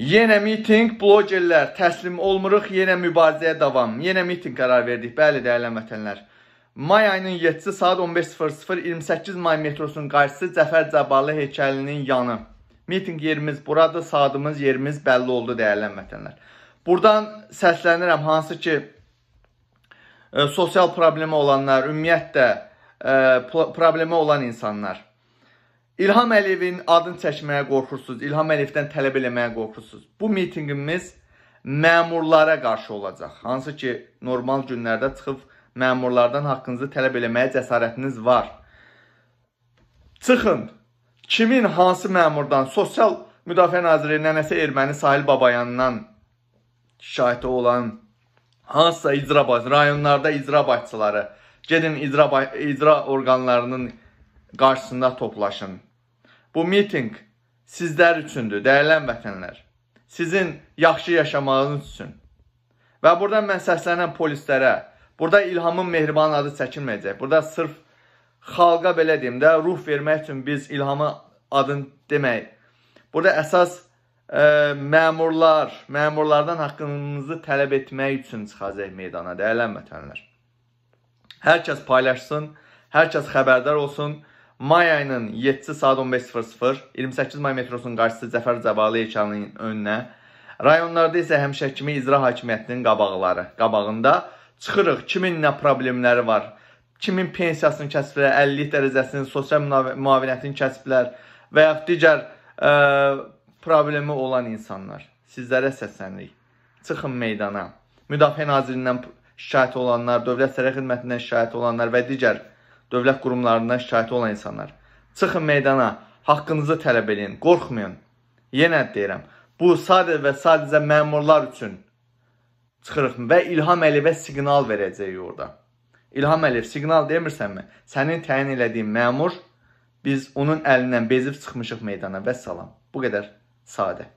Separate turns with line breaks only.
Yenə mitinq, blogerlər, təslim olmuruq, yenə mübarizəyə davam. Yenə mitinq qərar verdik. Bəli, dəyərli vətənlər. May ayının 7-ci saat 15:00 28 may metrosunun qarşısı Cəfər Cəbalı heykəlinin yanı. Mitinq yerimiz buradır, saatımız, yerimiz bəlli oldu dəyərli vətənlər. Burdan səslənirəm hansı ki ə, e, sosial problemi olanlar, ümumiyyətlə ə, e, problemi olan insanlar İlham Əliyevin adını çəkməyə qorxursunuz, İlham Əliyevdən tələb eləməyə qorxursunuz. Bu mitinqimiz məmurlara qarşı olacaq. Hansı ki, normal günlərdə çıxıb məmurlardan haqqınızı tələb eləməyə cəsarətiniz var. Çıxın. Kimin hansı məmurdan, Sosial Müdafiə Naziri nənəsi Erməni Sahil Babayandan şikayəti olan hansısa icra baş, rayonlarda icra başçıları, gedin icra, icra orqanlarının qarşısında toplaşın. Bu mitinq sizlər üçündür, dəyərli vətənlər. Sizin yaxşı yaşamağınız üçün. Və burada mən səslənən polislərə, burada İlhamın Mehriban adı çəkilməyəcək. Burada sırf xalqa belə deyim də, ruh vermək üçün biz İlhamın adını demək. Burada əsas ə, e, məmurlar, məmurlardan haqqınızı tələb etmək üçün çıxacaq meydana, dəyərli vətənlər. Hər kəs paylaşsın, hər kəs xəbərdar olsun. May ayının 7-ci saat 15:00 28 may metrosunun qarşısı Cəfər Cəvalı heykalının önünə, rayonlarda isə həmişə kimi icra hakimiyyətinin qabaqları, qabağında çıxırıq. Kimin nə problemləri var? Kimin pensiyasının kəsiblər, 50 dərəcəsinin, sosial müavinətinin kəsiblər və ya digər ə, e, problemi olan insanlar. Sizlərə səslənirik. Çıxın meydana. Müdafiə Nazirliyindən şikayət olanlar, Dövlət Sərhəd Xidmətindən şikayət olanlar və digər dövlət qurumlarından şikayəti olan insanlar. Çıxın meydana, haqqınızı tələb edin, qorxmayın. Yenə deyirəm, bu sadəcə və sadəcə məmurlar üçün çıxırıq və İlham Əliyevə siqnal verəcəyik orada. İlham Əliyev siqnal demirsənmi? Sənin təyin elədiyin məmur biz onun əlindən bezib çıxmışıq meydana və salam. Bu qədər sadə.